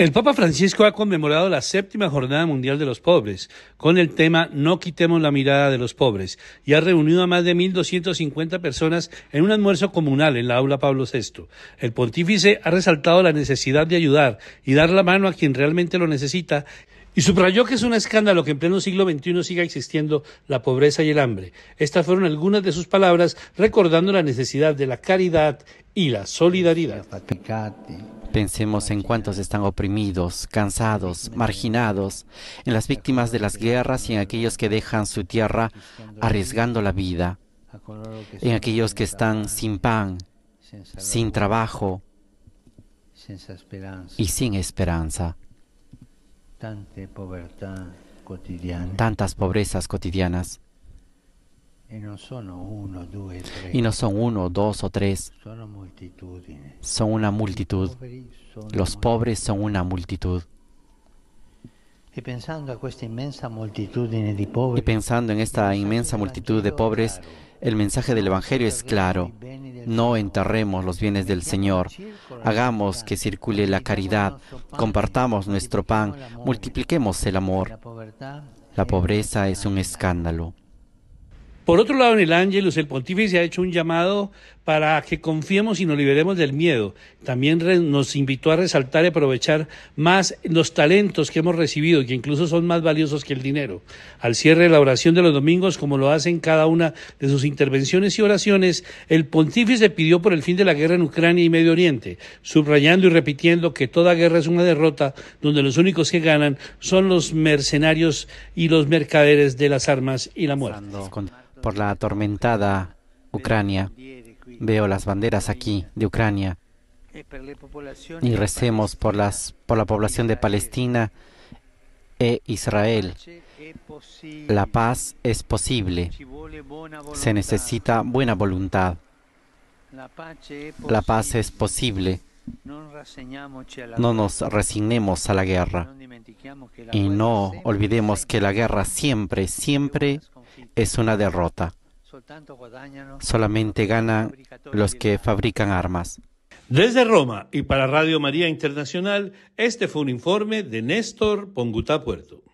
El Papa Francisco ha conmemorado la séptima jornada mundial de los pobres con el tema No quitemos la mirada de los pobres y ha reunido a más de 1.250 personas en un almuerzo comunal en la aula Pablo VI. El pontífice ha resaltado la necesidad de ayudar y dar la mano a quien realmente lo necesita y subrayó que es un escándalo que en pleno siglo XXI siga existiendo la pobreza y el hambre. Estas fueron algunas de sus palabras recordando la necesidad de la caridad y la solidaridad. Pensemos en cuántos están oprimidos, cansados, marginados, en las víctimas de las guerras y en aquellos que dejan su tierra arriesgando la vida, en aquellos que están sin pan, sin trabajo y sin esperanza. Tantas pobrezas cotidianas. Y no son uno, dos o tres. Son una multitud. Los pobres son una multitud. Y pensando en esta inmensa multitud de pobres, el mensaje del Evangelio es claro. No enterremos los bienes del Señor. Hagamos que circule la caridad. Compartamos nuestro pan. Multipliquemos el amor. La pobreza es un escándalo. Por otro lado, en el Ángelus, el pontífice ha hecho un llamado para que confiemos y nos liberemos del miedo. También nos invitó a resaltar y aprovechar más los talentos que hemos recibido, que incluso son más valiosos que el dinero. Al cierre de la oración de los domingos, como lo hacen cada una de sus intervenciones y oraciones, el pontífice pidió por el fin de la guerra en Ucrania y Medio Oriente, subrayando y repitiendo que toda guerra es una derrota donde los únicos que ganan son los mercenarios y los mercaderes de las armas y la muerte. Por la atormentada Ucrania Veo las banderas aquí de Ucrania y recemos por, las, por la población de Palestina e Israel. La paz es posible. Se necesita buena voluntad. La paz es posible. No nos resignemos a la guerra y no olvidemos que la guerra siempre, siempre es una derrota. Solamente ganan los que fabrican armas. Desde Roma y para Radio María Internacional, este fue un informe de Néstor Pongutá Puerto.